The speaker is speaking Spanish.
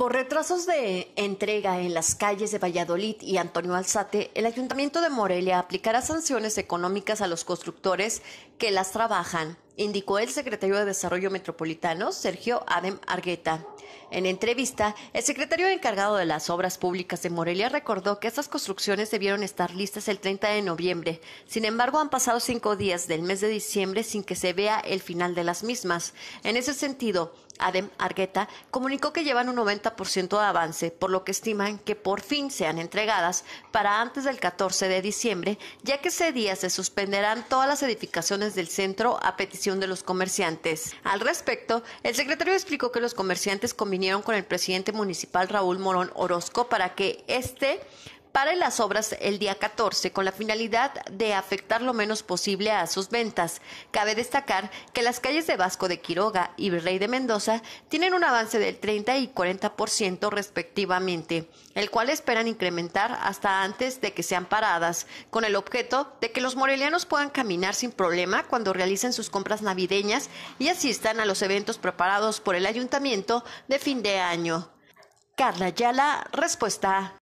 Por retrasos de entrega en las calles de Valladolid y Antonio Alzate, el Ayuntamiento de Morelia aplicará sanciones económicas a los constructores que las trabajan, indicó el secretario de Desarrollo Metropolitano, Sergio Adem Argueta. En entrevista, el secretario encargado de las obras públicas de Morelia recordó que estas construcciones debieron estar listas el 30 de noviembre. Sin embargo, han pasado cinco días del mes de diciembre sin que se vea el final de las mismas. En ese sentido, Adem Argueta comunicó que llevan un 90% de avance, por lo que estiman que por fin sean entregadas para antes del 14 de diciembre, ya que ese día se suspenderán todas las edificaciones del centro a petición de los comerciantes. Al respecto, el secretario explicó que los comerciantes convinieron con el presidente municipal Raúl Morón Orozco para que este para las obras el día 14 con la finalidad de afectar lo menos posible a sus ventas. Cabe destacar que las calles de Vasco de Quiroga y Virrey de Mendoza tienen un avance del 30 y 40% respectivamente, el cual esperan incrementar hasta antes de que sean paradas, con el objeto de que los morelianos puedan caminar sin problema cuando realicen sus compras navideñas y asistan a los eventos preparados por el ayuntamiento de fin de año. Carla Yala, respuesta.